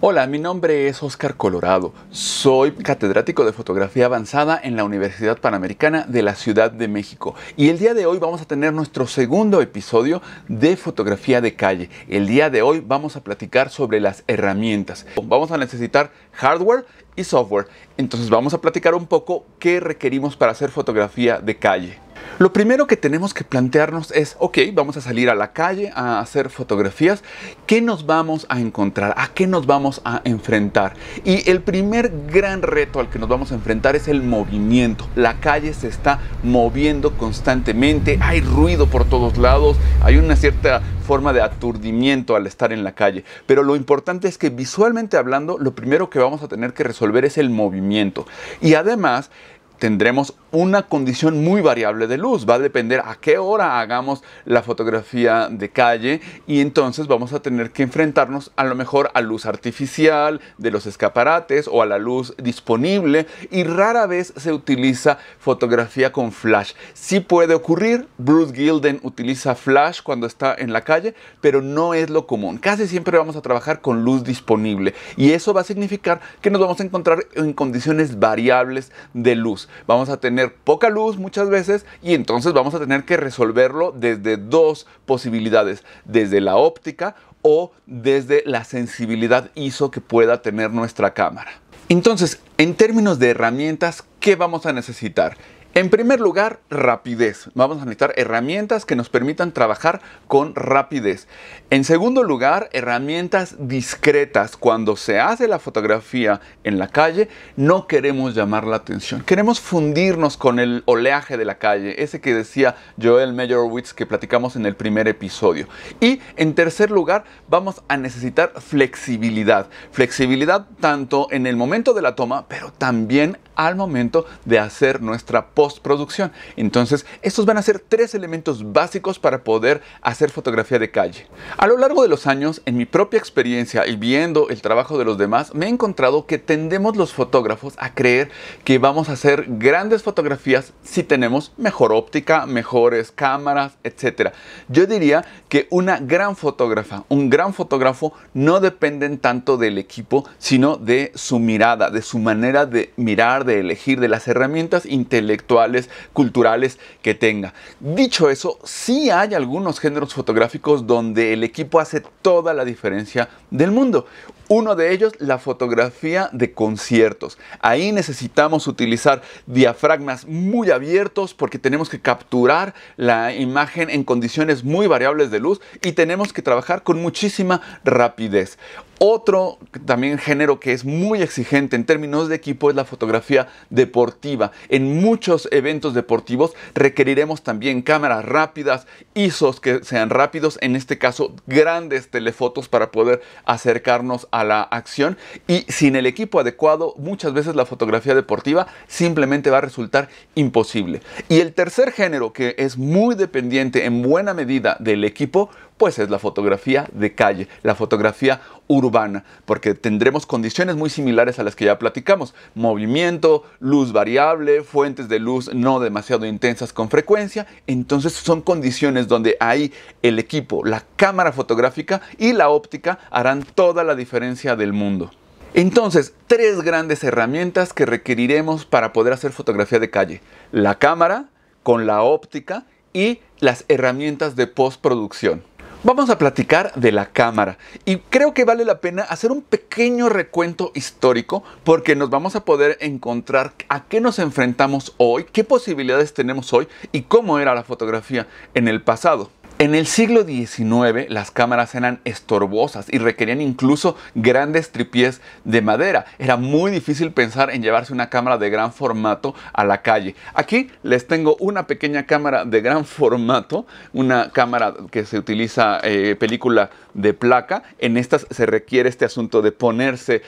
Hola, mi nombre es Oscar Colorado. Soy catedrático de fotografía avanzada en la Universidad Panamericana de la Ciudad de México. Y el día de hoy vamos a tener nuestro segundo episodio de fotografía de calle. El día de hoy vamos a platicar sobre las herramientas. Vamos a necesitar hardware y software. Entonces vamos a platicar un poco qué requerimos para hacer fotografía de calle. Lo primero que tenemos que plantearnos es, ok, vamos a salir a la calle a hacer fotografías, ¿qué nos vamos a encontrar? ¿A qué nos vamos a enfrentar? Y el primer gran reto al que nos vamos a enfrentar es el movimiento. La calle se está moviendo constantemente, hay ruido por todos lados, hay una cierta forma de aturdimiento al estar en la calle. Pero lo importante es que visualmente hablando, lo primero que vamos a tener que resolver es el movimiento. Y además, tendremos una condición muy variable de luz. Va a depender a qué hora hagamos la fotografía de calle y entonces vamos a tener que enfrentarnos a lo mejor a luz artificial de los escaparates o a la luz disponible y rara vez se utiliza fotografía con flash. Sí puede ocurrir, Bruce Gilden utiliza flash cuando está en la calle, pero no es lo común. Casi siempre vamos a trabajar con luz disponible y eso va a significar que nos vamos a encontrar en condiciones variables de luz vamos a tener poca luz muchas veces y entonces vamos a tener que resolverlo desde dos posibilidades, desde la óptica o desde la sensibilidad ISO que pueda tener nuestra cámara. Entonces, en términos de herramientas, ¿qué vamos a necesitar? En primer lugar, rapidez. Vamos a necesitar herramientas que nos permitan trabajar con rapidez. En segundo lugar, herramientas discretas. Cuando se hace la fotografía en la calle, no queremos llamar la atención. Queremos fundirnos con el oleaje de la calle, ese que decía Joel Meyerowitz que platicamos en el primer episodio. Y en tercer lugar, vamos a necesitar flexibilidad. Flexibilidad tanto en el momento de la toma, pero también al momento de hacer nuestra postproducción. Entonces, estos van a ser tres elementos básicos para poder hacer fotografía de calle. A lo largo de los años, en mi propia experiencia y viendo el trabajo de los demás, me he encontrado que tendemos los fotógrafos a creer que vamos a hacer grandes fotografías si tenemos mejor óptica, mejores cámaras, etc. Yo diría que una gran fotógrafa, un gran fotógrafo no dependen tanto del equipo, sino de su mirada, de su manera de mirar, de elegir de las herramientas intelectuales, culturales que tenga. Dicho eso, sí hay algunos géneros fotográficos donde el equipo hace toda la diferencia del mundo. Uno de ellos, la fotografía de conciertos. Ahí necesitamos utilizar diafragmas muy abiertos porque tenemos que capturar la imagen en condiciones muy variables de luz y tenemos que trabajar con muchísima rapidez. Otro también género que es muy exigente en términos de equipo es la fotografía deportiva. En muchos eventos deportivos requeriremos también cámaras rápidas, ISOs que sean rápidos, en este caso grandes telefotos para poder acercarnos a la acción y sin el equipo adecuado muchas veces la fotografía deportiva simplemente va a resultar imposible. Y el tercer género que es muy dependiente en buena medida del equipo pues es la fotografía de calle, la fotografía urbana, porque tendremos condiciones muy similares a las que ya platicamos. Movimiento, luz variable, fuentes de luz no demasiado intensas con frecuencia. Entonces son condiciones donde ahí el equipo, la cámara fotográfica y la óptica harán toda la diferencia del mundo. Entonces, tres grandes herramientas que requeriremos para poder hacer fotografía de calle. La cámara, con la óptica y las herramientas de postproducción. Vamos a platicar de la cámara y creo que vale la pena hacer un pequeño recuento histórico porque nos vamos a poder encontrar a qué nos enfrentamos hoy, qué posibilidades tenemos hoy y cómo era la fotografía en el pasado. En el siglo XIX las cámaras eran estorbosas y requerían incluso grandes tripiés de madera. Era muy difícil pensar en llevarse una cámara de gran formato a la calle. Aquí les tengo una pequeña cámara de gran formato, una cámara que se utiliza eh, película de placa. En estas se requiere este asunto de ponerse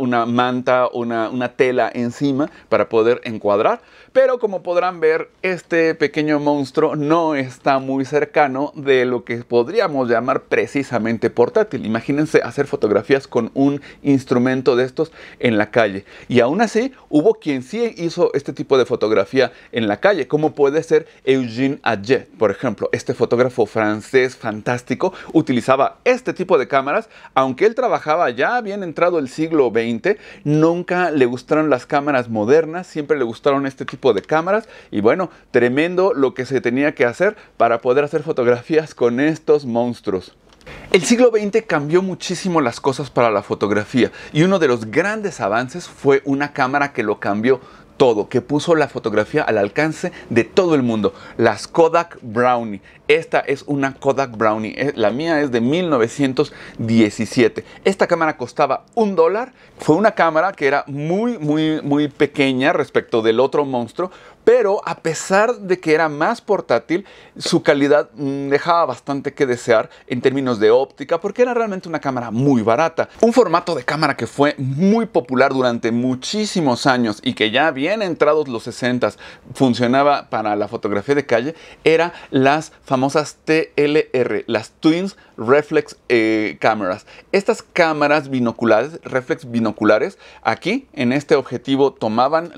una manta, una tela encima para poder encuadrar. Pero como podrán ver, este pequeño monstruo no está muy cercano de lo que podríamos llamar precisamente portátil. Imagínense hacer fotografías con un instrumento de estos en la calle. Y aún así, hubo quien sí hizo este tipo de fotografía en la calle, como puede ser Eugène Adjet, por ejemplo. Este fotógrafo francés fantástico utilizaba este tipo de cámaras, aunque él trabajaba ya bien entrado el siglo XX, nunca le gustaron las cámaras modernas, siempre le gustaron este tipo de cámaras. Y bueno, tremendo lo que se tenía que hacer para poder hacer fotografías con estos monstruos. El siglo XX cambió muchísimo las cosas para la fotografía y uno de los grandes avances fue una cámara que lo cambió todo, que puso la fotografía al alcance de todo el mundo, las Kodak Brownie. Esta es una Kodak Brownie. Eh, la mía es de 1917. Esta cámara costaba un dólar. Fue una cámara que era muy, muy, muy pequeña respecto del otro monstruo. Pero a pesar de que era más portátil, su calidad mm, dejaba bastante que desear en términos de óptica, porque era realmente una cámara muy barata. Un formato de cámara que fue muy popular durante muchísimos años y que ya bien entrados los 60 s funcionaba para la fotografía de calle, era las famosas TLR, las Twins Reflex eh, Cameras. Estas cámaras binoculares, reflex binoculares, aquí en este objetivo tomaban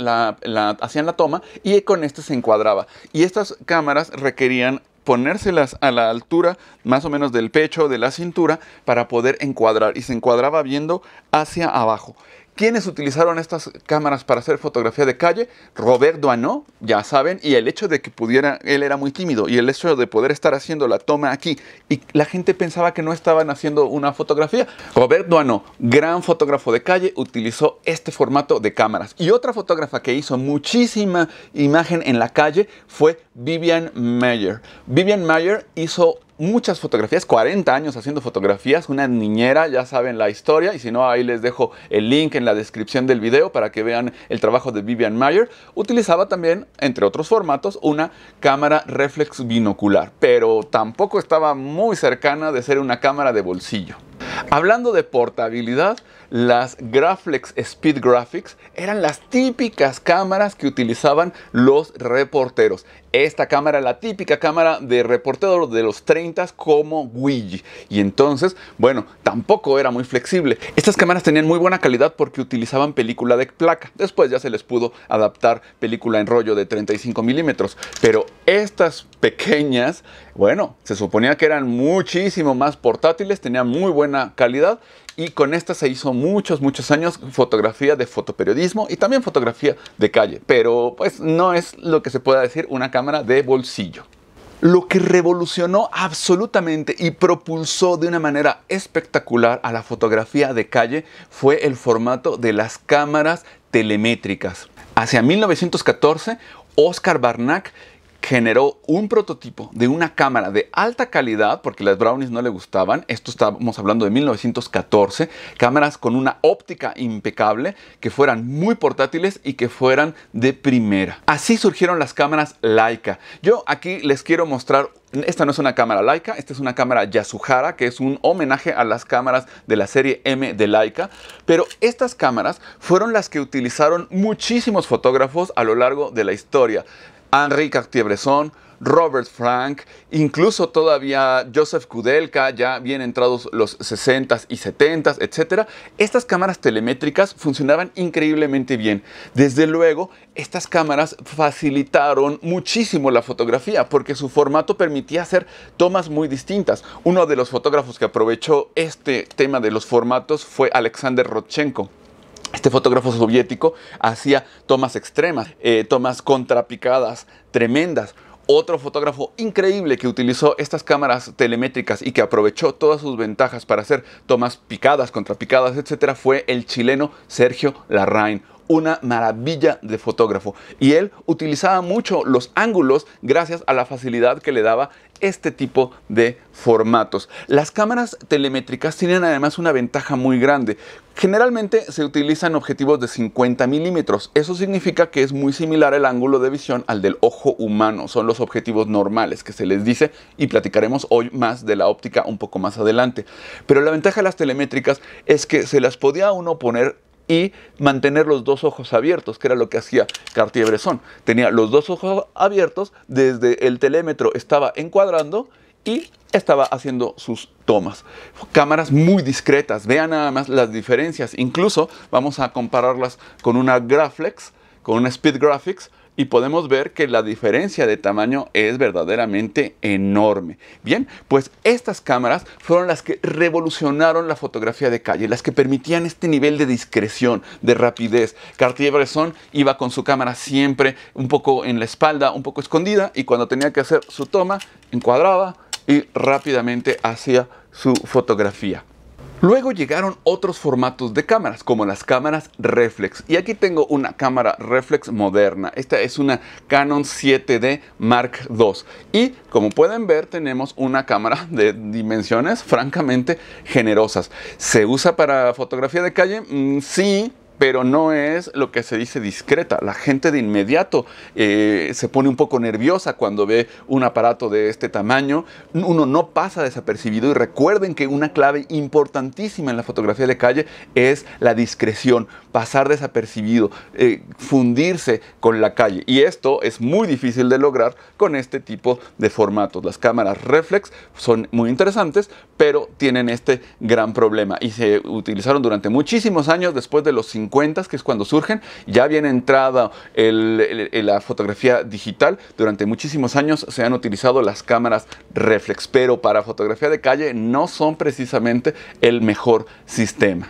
hacían la toma y con este se encuadraba. Y estas cámaras requerían ponérselas a la altura más o menos del pecho, de la cintura, para poder encuadrar. Y se encuadraba viendo hacia abajo. ¿Quiénes utilizaron estas cámaras para hacer fotografía de calle? Robert Duano, ya saben, y el hecho de que pudiera, él era muy tímido, y el hecho de poder estar haciendo la toma aquí, y la gente pensaba que no estaban haciendo una fotografía. Robert Duano, gran fotógrafo de calle, utilizó este formato de cámaras. Y otra fotógrafa que hizo muchísima imagen en la calle fue Vivian Mayer. Vivian Mayer hizo muchas fotografías, 40 años haciendo fotografías, una niñera, ya saben la historia, y si no, ahí les dejo el link en la descripción del video para que vean el trabajo de Vivian Mayer. Utilizaba también, entre otros formatos, una cámara reflex binocular, pero tampoco estaba muy cercana de ser una cámara de bolsillo. Hablando de portabilidad, las Graflex Speed Graphics eran las típicas cámaras que utilizaban los reporteros. Esta cámara, la típica cámara de reportero de los 30 como Ouija. Y entonces, bueno, tampoco era muy flexible. Estas cámaras tenían muy buena calidad porque utilizaban película de placa. Después ya se les pudo adaptar película en rollo de 35 milímetros. Pero estas pequeñas, bueno, se suponía que eran muchísimo más portátiles, tenían muy buena calidad y con esta se hizo muchos, muchos años fotografía de fotoperiodismo y también fotografía de calle, pero pues no es lo que se pueda decir una cámara de bolsillo. Lo que revolucionó absolutamente y propulsó de una manera espectacular a la fotografía de calle fue el formato de las cámaras telemétricas. Hacia 1914, Oscar Barnack generó un prototipo de una cámara de alta calidad, porque las brownies no le gustaban, esto estábamos hablando de 1914, cámaras con una óptica impecable, que fueran muy portátiles y que fueran de primera. Así surgieron las cámaras Leica. Yo aquí les quiero mostrar esta no es una cámara Leica, esta es una cámara Yasuhara, que es un homenaje a las cámaras de la serie M de Leica. Pero estas cámaras fueron las que utilizaron muchísimos fotógrafos a lo largo de la historia. Henri Cartier-Bresson, Robert Frank, incluso todavía Joseph Kudelka, ya bien entrados los 60s y 70s, etc. Estas cámaras telemétricas funcionaban increíblemente bien. Desde luego, estas cámaras facilitaron muchísimo la fotografía porque su formato permitía hacer tomas muy distintas. Uno de los fotógrafos que aprovechó este tema de los formatos fue Alexander Rodchenko. Este fotógrafo soviético hacía tomas extremas, eh, tomas contrapicadas tremendas. Otro fotógrafo increíble que utilizó estas cámaras telemétricas y que aprovechó todas sus ventajas para hacer tomas picadas, contrapicadas, etcétera, fue el chileno Sergio Larraín una maravilla de fotógrafo y él utilizaba mucho los ángulos gracias a la facilidad que le daba este tipo de formatos. Las cámaras telemétricas tienen además una ventaja muy grande. Generalmente se utilizan objetivos de 50 milímetros. Eso significa que es muy similar el ángulo de visión al del ojo humano. Son los objetivos normales que se les dice y platicaremos hoy más de la óptica un poco más adelante. Pero la ventaja de las telemétricas es que se las podía uno poner y mantener los dos ojos abiertos, que era lo que hacía Cartier-Bresson. Tenía los dos ojos abiertos, desde el telémetro estaba encuadrando y estaba haciendo sus tomas. Cámaras muy discretas, vean nada más las diferencias. Incluso vamos a compararlas con una Graflex, con una Speed Graphics, y podemos ver que la diferencia de tamaño es verdaderamente enorme. Bien, pues estas cámaras fueron las que revolucionaron la fotografía de calle, las que permitían este nivel de discreción, de rapidez. Cartier-Bresson iba con su cámara siempre un poco en la espalda, un poco escondida y cuando tenía que hacer su toma, encuadraba y rápidamente hacía su fotografía. Luego llegaron otros formatos de cámaras, como las cámaras reflex. Y aquí tengo una cámara reflex moderna. Esta es una Canon 7D Mark II. Y como pueden ver, tenemos una cámara de dimensiones francamente generosas. ¿Se usa para fotografía de calle? Mm, sí, pero no es lo que se dice discreta. La gente de inmediato eh, se pone un poco nerviosa cuando ve un aparato de este tamaño. Uno no pasa desapercibido y recuerden que una clave importantísima en la fotografía de calle es la discreción, pasar desapercibido, eh, fundirse con la calle. Y esto es muy difícil de lograr con este tipo de formatos. Las cámaras reflex son muy interesantes, pero tienen este gran problema y se utilizaron durante muchísimos años después de los cuentas que es cuando surgen, ya viene entrada la fotografía digital. Durante muchísimos años se han utilizado las cámaras reflex, pero para fotografía de calle no son precisamente el mejor sistema.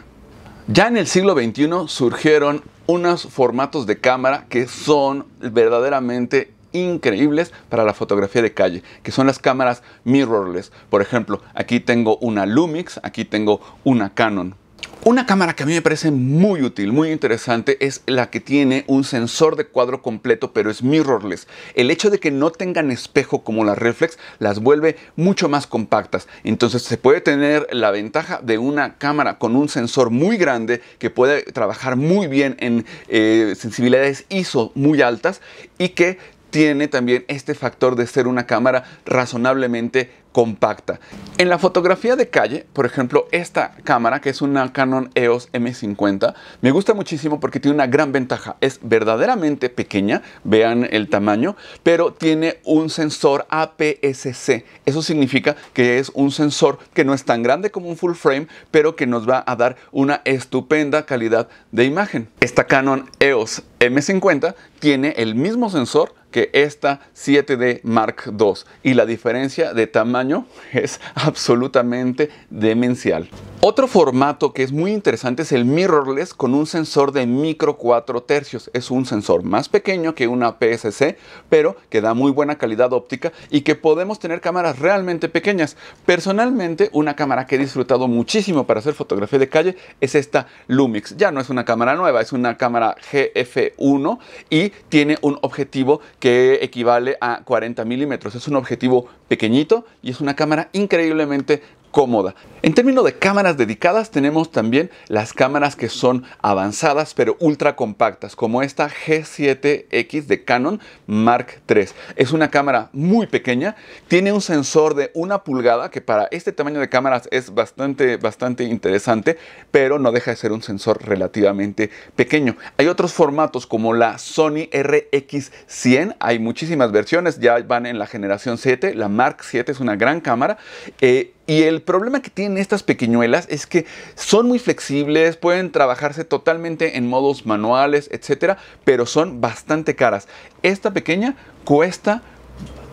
Ya en el siglo XXI surgieron unos formatos de cámara que son verdaderamente increíbles para la fotografía de calle, que son las cámaras mirrorless. Por ejemplo, aquí tengo una Lumix, aquí tengo una Canon. Una cámara que a mí me parece muy útil, muy interesante, es la que tiene un sensor de cuadro completo, pero es mirrorless. El hecho de que no tengan espejo como las reflex las vuelve mucho más compactas. Entonces se puede tener la ventaja de una cámara con un sensor muy grande que puede trabajar muy bien en eh, sensibilidades ISO muy altas y que tiene también este factor de ser una cámara razonablemente compacta. En la fotografía de calle, por ejemplo, esta cámara, que es una Canon EOS M50, me gusta muchísimo porque tiene una gran ventaja. Es verdaderamente pequeña, vean el tamaño, pero tiene un sensor APS-C. Eso significa que es un sensor que no es tan grande como un full frame, pero que nos va a dar una estupenda calidad de imagen. Esta Canon EOS M50 tiene el mismo sensor que esta 7D Mark II y la diferencia de tamaño es absolutamente demencial. Otro formato que es muy interesante es el mirrorless con un sensor de micro 4 tercios. Es un sensor más pequeño que una PSC, pero que da muy buena calidad óptica y que podemos tener cámaras realmente pequeñas. Personalmente, una cámara que he disfrutado muchísimo para hacer fotografía de calle es esta Lumix. Ya no es una cámara nueva, es una cámara GF1 y tiene un objetivo que equivale a 40 milímetros. Es un objetivo pequeñito y es una cámara increíblemente cómoda. En términos de cámaras dedicadas tenemos también las cámaras que son avanzadas pero ultra compactas como esta G7X de Canon Mark III. Es una cámara muy pequeña, tiene un sensor de una pulgada que para este tamaño de cámaras es bastante, bastante interesante pero no deja de ser un sensor relativamente pequeño. Hay otros formatos como la Sony RX100, hay muchísimas versiones, ya van en la generación 7, la Mark 7 es una gran cámara. Eh, y el problema que tienen estas pequeñuelas es que son muy flexibles, pueden trabajarse totalmente en modos manuales, etcétera, pero son bastante caras. Esta pequeña cuesta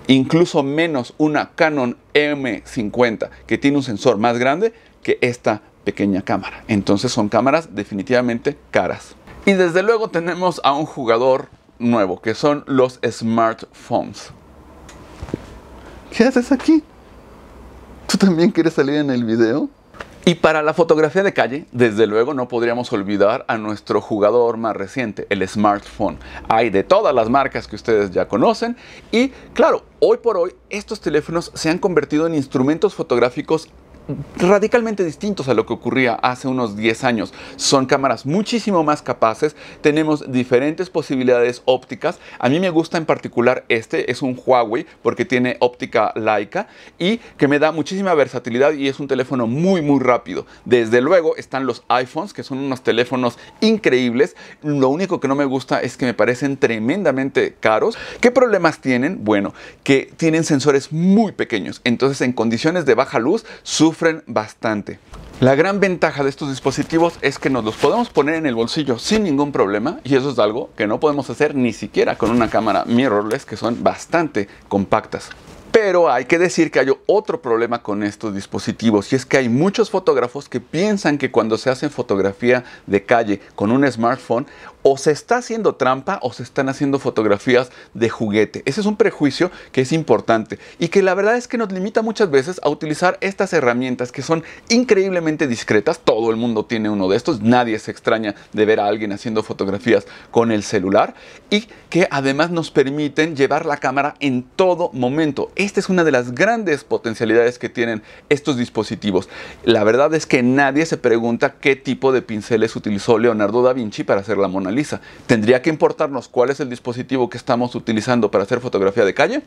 incluso menos una Canon M50 que tiene un sensor más grande que esta pequeña cámara. Entonces son cámaras definitivamente caras. Y desde luego tenemos a un jugador nuevo que son los smartphones. ¿Qué haces aquí? ¿Tú también quieres salir en el video? Y para la fotografía de calle, desde luego no podríamos olvidar a nuestro jugador más reciente, el smartphone. Hay de todas las marcas que ustedes ya conocen y claro, hoy por hoy estos teléfonos se han convertido en instrumentos fotográficos radicalmente distintos a lo que ocurría hace unos 10 años. Son cámaras muchísimo más capaces, tenemos diferentes posibilidades ópticas. A mí me gusta en particular este, es un Huawei porque tiene óptica laica y que me da muchísima versatilidad y es un teléfono muy muy rápido. Desde luego están los iPhones que son unos teléfonos increíbles. Lo único que no me gusta es que me parecen tremendamente caros. ¿Qué problemas tienen? Bueno, que tienen sensores muy pequeños. Entonces en condiciones de baja luz su bastante. La gran ventaja de estos dispositivos es que nos los podemos poner en el bolsillo sin ningún problema y eso es algo que no podemos hacer ni siquiera con una cámara mirrorless que son bastante compactas. Pero hay que decir que hay otro problema con estos dispositivos y es que hay muchos fotógrafos que piensan que cuando se hacen fotografía de calle con un smartphone o se está haciendo trampa o se están haciendo fotografías de juguete. Ese es un prejuicio que es importante y que la verdad es que nos limita muchas veces a utilizar estas herramientas que son increíblemente discretas. Todo el mundo tiene uno de estos, nadie se extraña de ver a alguien haciendo fotografías con el celular y que además nos permiten llevar la cámara en todo momento. Esta es una de las grandes potencialidades que tienen estos dispositivos. La verdad es que nadie se pregunta qué tipo de pinceles utilizó Leonardo da Vinci para hacer la Mona ¿Tendría que importarnos cuál es el dispositivo que estamos utilizando para hacer fotografía de calle?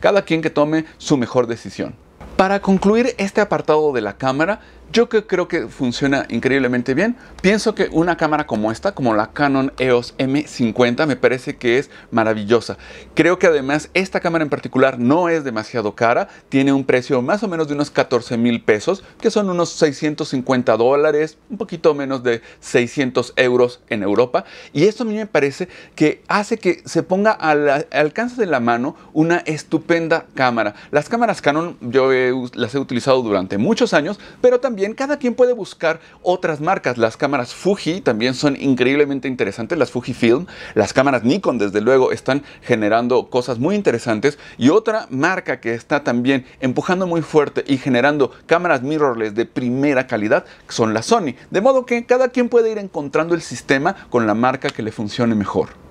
Cada quien que tome su mejor decisión. Para concluir este apartado de la cámara, yo que creo que funciona increíblemente bien. Pienso que una cámara como esta, como la Canon EOS M50, me parece que es maravillosa. Creo que además esta cámara en particular no es demasiado cara. Tiene un precio más o menos de unos 14 mil pesos, que son unos 650 dólares, un poquito menos de 600 euros en Europa. Y esto a mí me parece que hace que se ponga al alcance de la mano una estupenda cámara. Las cámaras Canon yo las he utilizado durante muchos años, pero también cada quien puede buscar otras marcas. Las cámaras Fuji también son increíblemente interesantes, las Fuji Film, las cámaras Nikon desde luego están generando cosas muy interesantes y otra marca que está también empujando muy fuerte y generando cámaras mirrorless de primera calidad son las Sony. De modo que cada quien puede ir encontrando el sistema con la marca que le funcione mejor.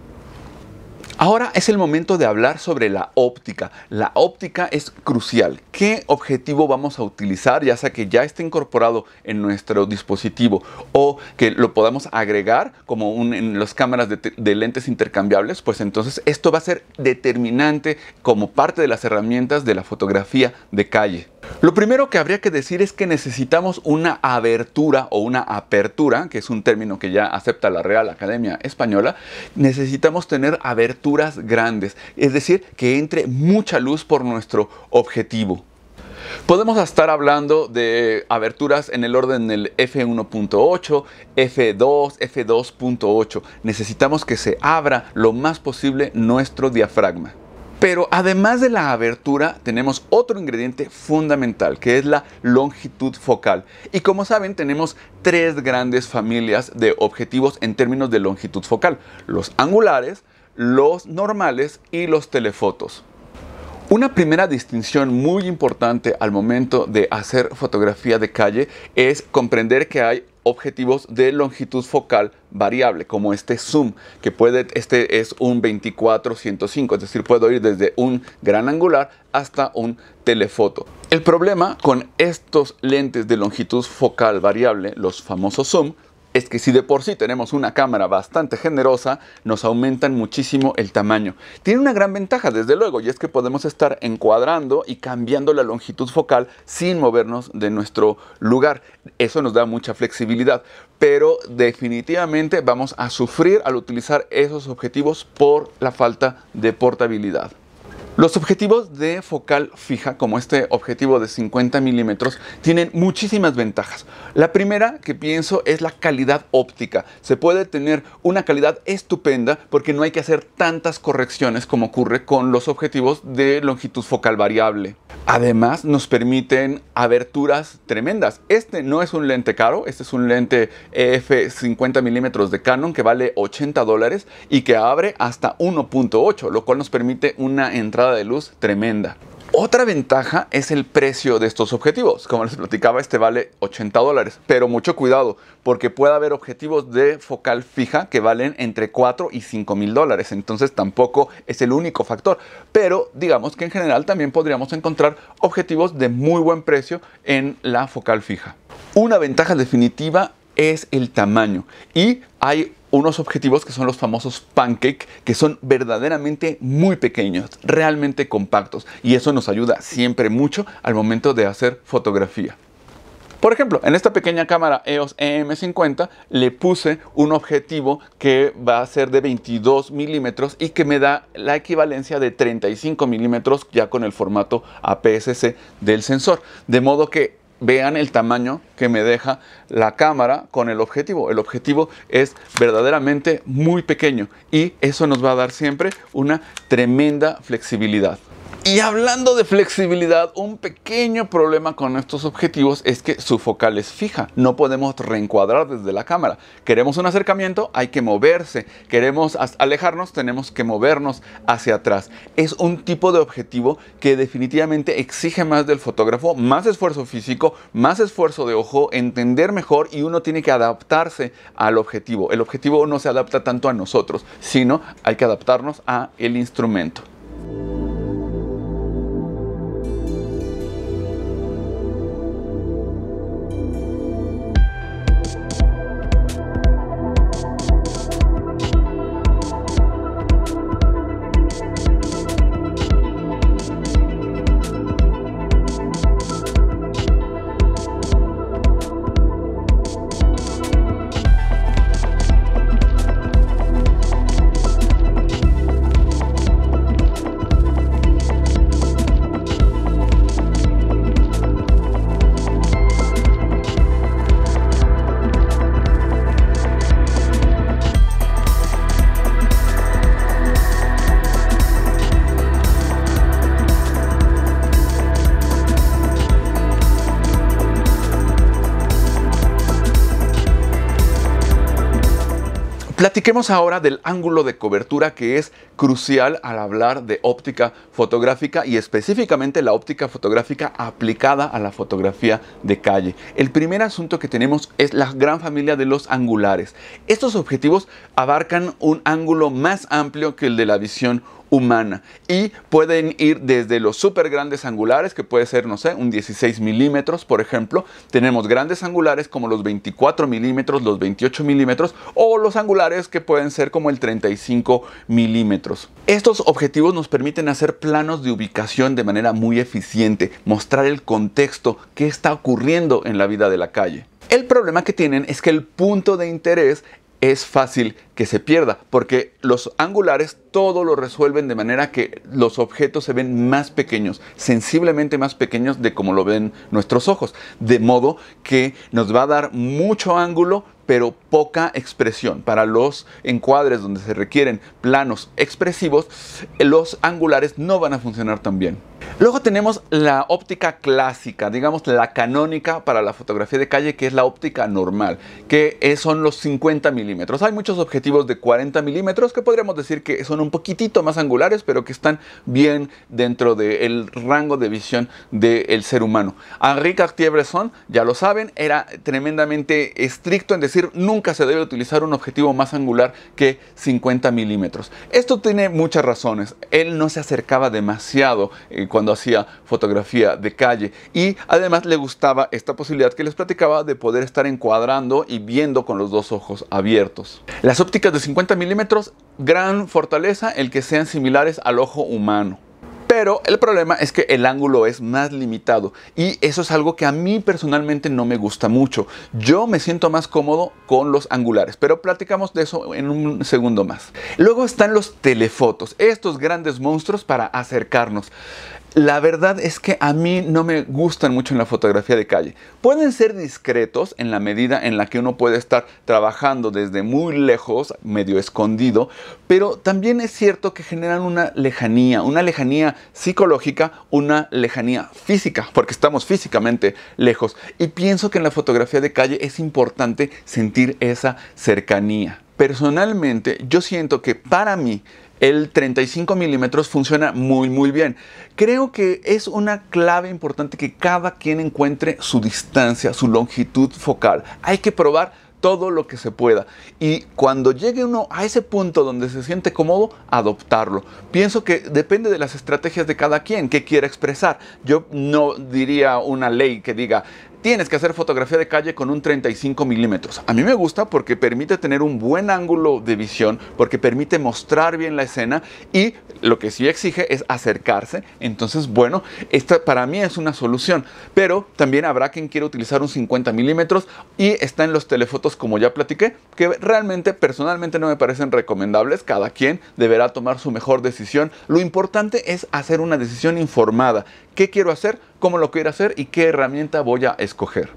Ahora es el momento de hablar sobre la óptica. La óptica es crucial. ¿Qué objetivo vamos a utilizar? Ya sea que ya esté incorporado en nuestro dispositivo o que lo podamos agregar como en las cámaras de lentes intercambiables, pues entonces esto va a ser determinante como parte de las herramientas de la fotografía de calle. Lo primero que habría que decir es que necesitamos una abertura o una apertura, que es un término que ya acepta la Real Academia Española, necesitamos tener aberturas grandes, es decir, que entre mucha luz por nuestro objetivo. Podemos estar hablando de aberturas en el orden del F1.8, F2, F2.8. Necesitamos que se abra lo más posible nuestro diafragma. Pero además de la abertura, tenemos otro ingrediente fundamental, que es la longitud focal. Y como saben, tenemos tres grandes familias de objetivos en términos de longitud focal. Los angulares, los normales y los telefotos. Una primera distinción muy importante al momento de hacer fotografía de calle es comprender que hay objetivos de longitud focal variable, como este zoom, que puede, este es un 24-105, es decir, puedo ir desde un gran angular hasta un telefoto. El problema con estos lentes de longitud focal variable, los famosos zoom, es que si de por sí tenemos una cámara bastante generosa, nos aumentan muchísimo el tamaño. Tiene una gran ventaja, desde luego, y es que podemos estar encuadrando y cambiando la longitud focal sin movernos de nuestro lugar. Eso nos da mucha flexibilidad, pero definitivamente vamos a sufrir al utilizar esos objetivos por la falta de portabilidad. Los objetivos de focal fija, como este objetivo de 50 milímetros, tienen muchísimas ventajas. La primera que pienso es la calidad óptica. Se puede tener una calidad estupenda porque no hay que hacer tantas correcciones como ocurre con los objetivos de longitud focal variable. Además, nos permiten aberturas tremendas. Este no es un lente caro, este es un lente e f 50 milímetros de Canon que vale 80 dólares y que abre hasta 1.8, lo cual nos permite una entrada de luz tremenda. Otra ventaja es el precio de estos objetivos. Como les platicaba, este vale 80 dólares, pero mucho cuidado porque puede haber objetivos de focal fija que valen entre 4 y 5 mil dólares. Entonces tampoco es el único factor. Pero digamos que en general también podríamos encontrar objetivos de muy buen precio en la focal fija. Una ventaja definitiva es el tamaño y hay unos objetivos que son los famosos pancake, que son verdaderamente muy pequeños, realmente compactos, y eso nos ayuda siempre mucho al momento de hacer fotografía. Por ejemplo, en esta pequeña cámara EOS EM50 le puse un objetivo que va a ser de 22 milímetros y que me da la equivalencia de 35 milímetros ya con el formato APS-C del sensor. De modo que vean el tamaño que me deja la cámara con el objetivo. El objetivo es verdaderamente muy pequeño y eso nos va a dar siempre una tremenda flexibilidad. Y hablando de flexibilidad, un pequeño problema con estos objetivos es que su focal es fija, no podemos reencuadrar desde la cámara. Queremos un acercamiento, hay que moverse, queremos alejarnos, tenemos que movernos hacia atrás. Es un tipo de objetivo que definitivamente exige más del fotógrafo, más esfuerzo físico, más esfuerzo de ojo, entender mejor y uno tiene que adaptarse al objetivo. El objetivo no se adapta tanto a nosotros, sino hay que adaptarnos a el instrumento. Platiquemos ahora del ángulo de cobertura que es crucial al hablar de óptica fotográfica y específicamente la óptica fotográfica aplicada a la fotografía de calle. El primer asunto que tenemos es la gran familia de los angulares. Estos objetivos abarcan un ángulo más amplio que el de la visión humana. Y pueden ir desde los super grandes angulares, que puede ser, no sé, un 16 milímetros, por ejemplo. Tenemos grandes angulares como los 24 milímetros, los 28 milímetros, o los angulares que pueden ser como el 35 milímetros. Estos objetivos nos permiten hacer planos de ubicación de manera muy eficiente, mostrar el contexto, que está ocurriendo en la vida de la calle. El problema que tienen es que el punto de interés es fácil que se pierda, porque los angulares todo lo resuelven de manera que los objetos se ven más pequeños, sensiblemente más pequeños de como lo ven nuestros ojos, de modo que nos va a dar mucho ángulo, pero poca expresión. Para los encuadres donde se requieren planos expresivos, los angulares no van a funcionar tan bien. Luego tenemos la óptica clásica, digamos la canónica para la fotografía de calle, que es la óptica normal, que son los 50 milímetros. Hay muchos objetivos de 40 milímetros que podríamos decir que son un poquitito más angulares, pero que están bien dentro del rango de visión del ser humano. Henri Cartier-Bresson, ya lo saben, era tremendamente estricto en decir nunca nunca se debe utilizar un objetivo más angular que 50 milímetros. Esto tiene muchas razones. Él no se acercaba demasiado eh, cuando hacía fotografía de calle y además le gustaba esta posibilidad que les platicaba de poder estar encuadrando y viendo con los dos ojos abiertos. Las ópticas de 50 milímetros, gran fortaleza el que sean similares al ojo humano. Pero el problema es que el ángulo es más limitado y eso es algo que a mí personalmente no me gusta mucho. Yo me siento más cómodo con los angulares, pero platicamos de eso en un segundo más. Luego están los telefotos, estos grandes monstruos para acercarnos. La verdad es que a mí no me gustan mucho en la fotografía de calle. Pueden ser discretos en la medida en la que uno puede estar trabajando desde muy lejos, medio escondido, pero también es cierto que generan una lejanía, una lejanía psicológica, una lejanía física, porque estamos físicamente lejos. Y pienso que en la fotografía de calle es importante sentir esa cercanía. Personalmente, yo siento que para mí el 35 milímetros funciona muy muy bien. Creo que es una clave importante que cada quien encuentre su distancia, su longitud focal. Hay que probar todo lo que se pueda. Y cuando llegue uno a ese punto donde se siente cómodo, adoptarlo. Pienso que depende de las estrategias de cada quien, que quiera expresar. Yo no diría una ley que diga tienes que hacer fotografía de calle con un 35 milímetros. A mí me gusta porque permite tener un buen ángulo de visión, porque permite mostrar bien la escena y lo que sí exige es acercarse. Entonces, bueno, esta para mí es una solución, pero también habrá quien quiera utilizar un 50 milímetros y está en los telefotos como ya platiqué, que realmente personalmente no me parecen recomendables. Cada quien deberá tomar su mejor decisión. Lo importante es hacer una decisión informada. ¿Qué quiero hacer? cómo lo quiero hacer y qué herramienta voy a escoger.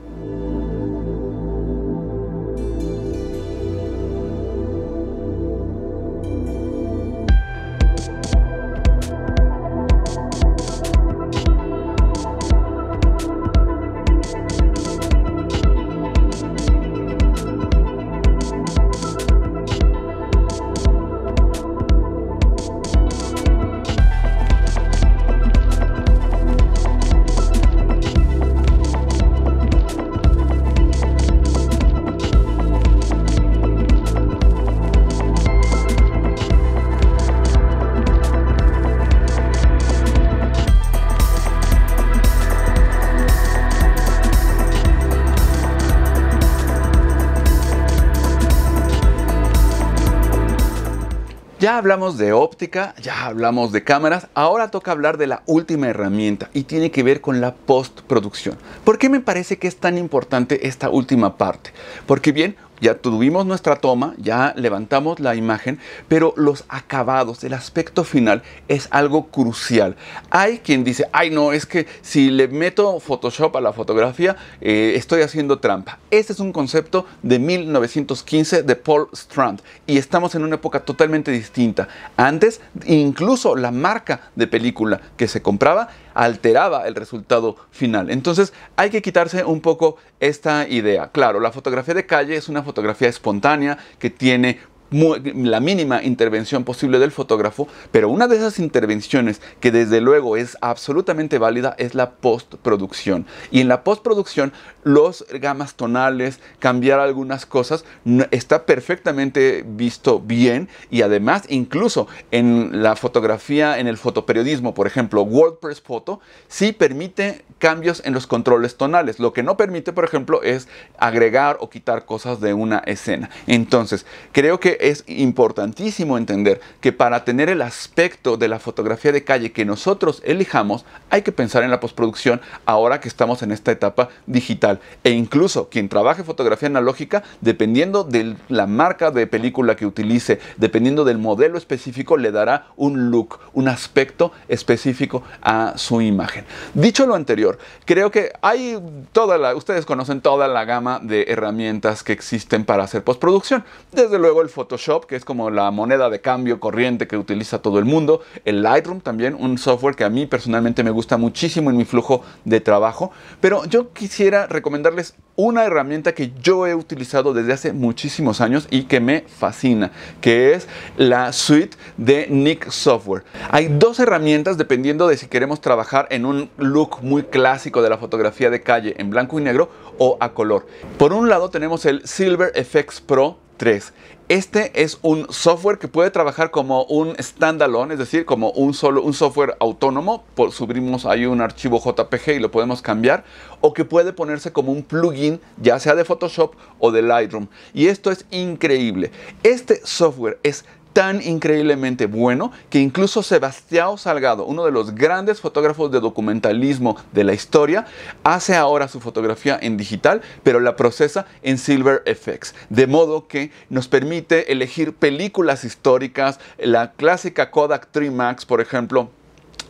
Ya hablamos de óptica, ya hablamos de cámaras, ahora toca hablar de la última herramienta y tiene que ver con la postproducción. ¿Por qué me parece que es tan importante esta última parte? Porque bien, ya tuvimos nuestra toma, ya levantamos la imagen, pero los acabados, el aspecto final es algo crucial. Hay quien dice, ay no, es que si le meto Photoshop a la fotografía, eh, estoy haciendo trampa. Este es un concepto de 1915 de Paul Strand y estamos en una época totalmente distinta. Antes, incluso la marca de película que se compraba alteraba el resultado final. Entonces hay que quitarse un poco esta idea. Claro, la fotografía de calle es una fotografía espontánea que tiene la mínima intervención posible del fotógrafo, pero una de esas intervenciones que desde luego es absolutamente válida es la postproducción. Y en la postproducción, los gamas tonales, cambiar algunas cosas, está perfectamente visto bien y además incluso en la fotografía, en el fotoperiodismo, por ejemplo, WordPress Photo, sí permite cambios en los controles tonales. Lo que no permite, por ejemplo, es agregar o quitar cosas de una escena. Entonces, creo que es importantísimo entender que para tener el aspecto de la fotografía de calle que nosotros elijamos, hay que pensar en la postproducción ahora que estamos en esta etapa digital. E incluso quien trabaje fotografía analógica, dependiendo de la marca de película que utilice, dependiendo del modelo específico, le dará un look, un aspecto específico a su imagen. Dicho lo anterior, creo que hay toda la, ustedes conocen toda la gama de herramientas que existen para hacer postproducción. Desde luego el fotógrafo Photoshop, que es como la moneda de cambio corriente que utiliza todo el mundo, el Lightroom también, un software que a mí personalmente me gusta muchísimo en mi flujo de trabajo, pero yo quisiera recomendarles una herramienta que yo he utilizado desde hace muchísimos años y que me fascina, que es la suite de Nick Software. Hay dos herramientas dependiendo de si queremos trabajar en un look muy clásico de la fotografía de calle en blanco y negro o a color. Por un lado tenemos el Silver effects Pro 3. Este es un software que puede trabajar como un standalone, es decir, como un solo un software autónomo, por, subimos ahí un archivo JPG y lo podemos cambiar, o que puede ponerse como un plugin, ya sea de Photoshop o de Lightroom. Y esto es increíble. Este software es tan increíblemente bueno que incluso Sebastián Salgado, uno de los grandes fotógrafos de documentalismo de la historia, hace ahora su fotografía en digital, pero la procesa en Silver FX, de modo que nos permite elegir películas históricas, la clásica Kodak 3 Max, por ejemplo,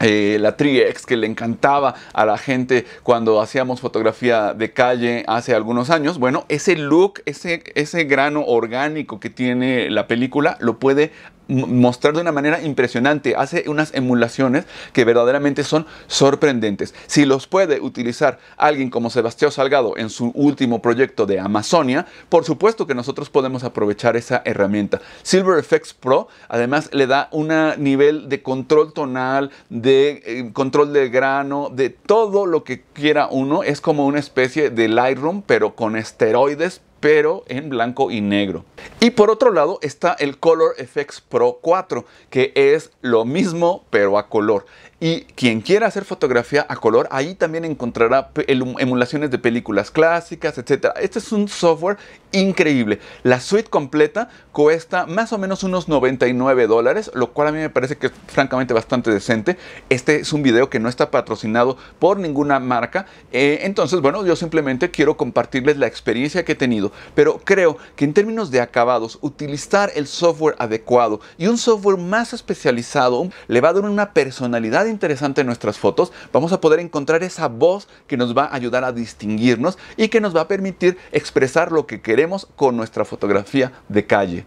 eh, la Triex que le encantaba a la gente cuando hacíamos fotografía de calle hace algunos años. Bueno, ese look, ese, ese grano orgánico que tiene la película lo puede mostrar de una manera impresionante. Hace unas emulaciones que verdaderamente son sorprendentes. Si los puede utilizar alguien como Sebastián Salgado en su último proyecto de Amazonia, por supuesto que nosotros podemos aprovechar esa herramienta. Silver Effects Pro además le da un nivel de control tonal, de eh, control de grano, de todo lo que quiera uno. Es como una especie de Lightroom, pero con esteroides pero en blanco y negro. Y por otro lado está el Color FX Pro 4, que es lo mismo pero a color. Y quien quiera hacer fotografía a color, ahí también encontrará emulaciones de películas clásicas, etc. Este es un software increíble. La suite completa cuesta más o menos unos 99 dólares, lo cual a mí me parece que es francamente bastante decente. Este es un video que no está patrocinado por ninguna marca. Eh, entonces, bueno, yo simplemente quiero compartirles la experiencia que he tenido. Pero creo que en términos de acabados, utilizar el software adecuado y un software más especializado le va a dar una personalidad interesante en nuestras fotos, vamos a poder encontrar esa voz que nos va a ayudar a distinguirnos y que nos va a permitir expresar lo que queremos con nuestra fotografía de calle.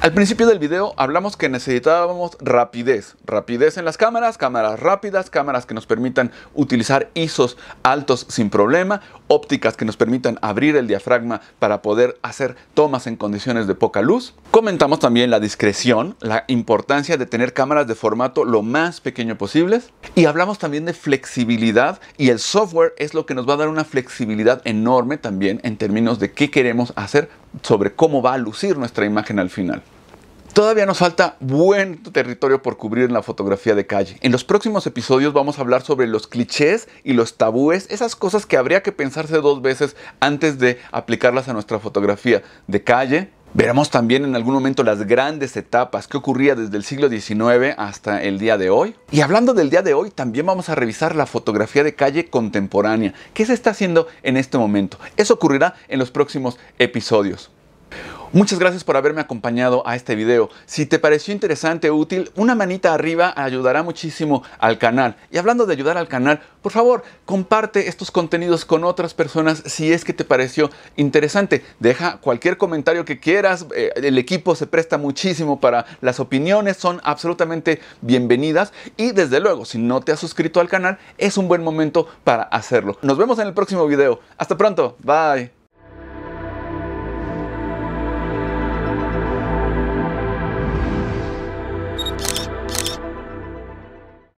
Al principio del video hablamos que necesitábamos rapidez, rapidez en las cámaras, cámaras rápidas, cámaras que nos permitan utilizar ISOs altos sin problema, ópticas que nos permitan abrir el diafragma para poder hacer tomas en condiciones de poca luz. Comentamos también la discreción, la importancia de tener cámaras de formato lo más pequeño posible y hablamos también de flexibilidad y el software es lo que nos va a dar una flexibilidad enorme también en términos de qué queremos hacer sobre cómo va a lucir nuestra imagen al final. Todavía nos falta buen territorio por cubrir en la fotografía de calle. En los próximos episodios vamos a hablar sobre los clichés y los tabúes, esas cosas que habría que pensarse dos veces antes de aplicarlas a nuestra fotografía de calle, Veremos también en algún momento las grandes etapas que ocurría desde el siglo XIX hasta el día de hoy. Y hablando del día de hoy, también vamos a revisar la fotografía de calle contemporánea. ¿Qué se está haciendo en este momento? Eso ocurrirá en los próximos episodios. Muchas gracias por haberme acompañado a este video. Si te pareció interesante o útil, una manita arriba ayudará muchísimo al canal. Y hablando de ayudar al canal, por favor, comparte estos contenidos con otras personas si es que te pareció interesante. Deja cualquier comentario que quieras. Eh, el equipo se presta muchísimo para las opiniones, son absolutamente bienvenidas. Y desde luego, si no te has suscrito al canal, es un buen momento para hacerlo. Nos vemos en el próximo video. Hasta pronto. Bye.